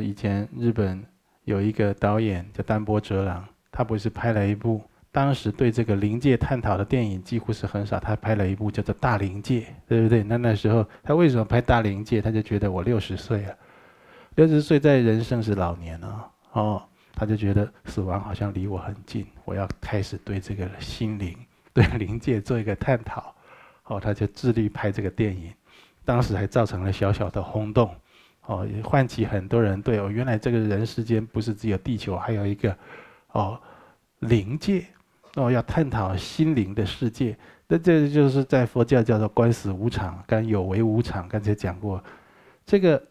以前日本有一个导演叫丹波哲郎，他不是拍了一部当时对这个灵界探讨的电影几乎是很少，他拍了一部叫做《大灵界》，对不对？那那时候他为什么拍《大灵界》？他就觉得我六十岁了，六十岁在人生是老年了，哦，他就觉得死亡好像离我很近，我要开始对这个心灵、对灵界做一个探讨，哦，他就致力拍这个电影，当时还造成了小小的轰动。哦，也唤起很多人对哦，原来这个人世间不是只有地球，还有一个哦灵界哦，要探讨心灵的世界。那这就是在佛教叫做“观死无常”，跟“有为无常”刚才讲过。这个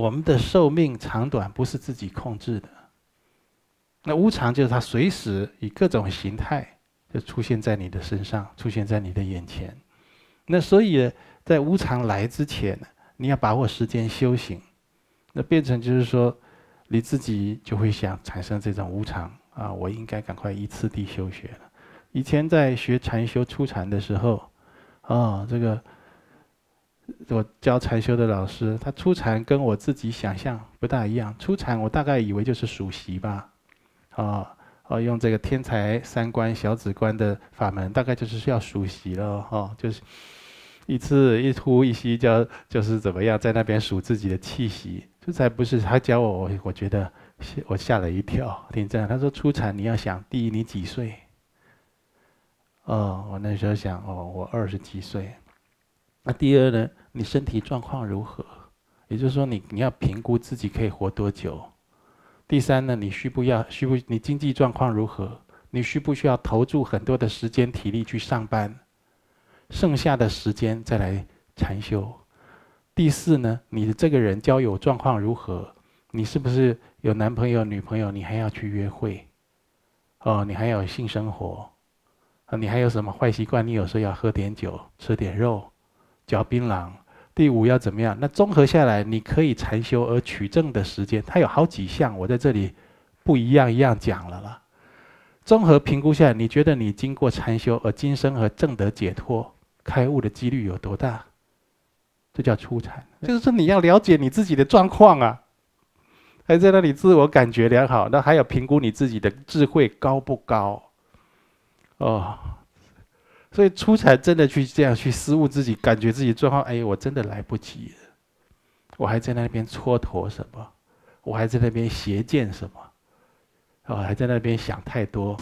我们的寿命长短不是自己控制的，那无常就是它随时以各种形态就出现在你的身上，出现在你的眼前。那所以在无常来之前呢？你要把握时间修行，那变成就是说，你自己就会想产生这种无常啊！我应该赶快一次地修学了。以前在学禅修初禅的时候，啊，这个我教禅修的老师，他初禅跟我自己想象不大一样。初禅我大概以为就是熟习吧，啊啊，用这个天才三观小子观的法门，大概就是要熟习了哈，就是。一次一呼一吸，就就是怎么样在那边数自己的气息，这才不是他教我。我我觉得，我吓了一跳。听这样，他说：出产你要想第一，你几岁？哦，我那时候想，哦，我二十几岁。那第二呢？你身体状况如何？也就是说，你你要评估自己可以活多久。第三呢？你需不要？需不？你经济状况如何？你需不需要投注很多的时间体力去上班？剩下的时间再来禅修。第四呢，你的这个人交友状况如何？你是不是有男朋友、女朋友？你还要去约会？哦，你还有性生活？啊，你还有什么坏习惯？你有时候要喝点酒、吃点肉、嚼槟榔？第五要怎么样？那综合下来，你可以禅修而取证的时间，它有好几项，我在这里不一样一样讲了啦。综合评估下来，你觉得你经过禅修而今生和正得解脱？开悟的几率有多大？这叫出禅，就是说你要了解你自己的状况啊，还在那里自我感觉良好，那还要评估你自己的智慧高不高？哦，所以出禅真的去这样去失误自己，感觉自己状况，哎我真的来不及了，我还在那边蹉跎什么，我还在那边邪见什么，哦、还在那边想太多。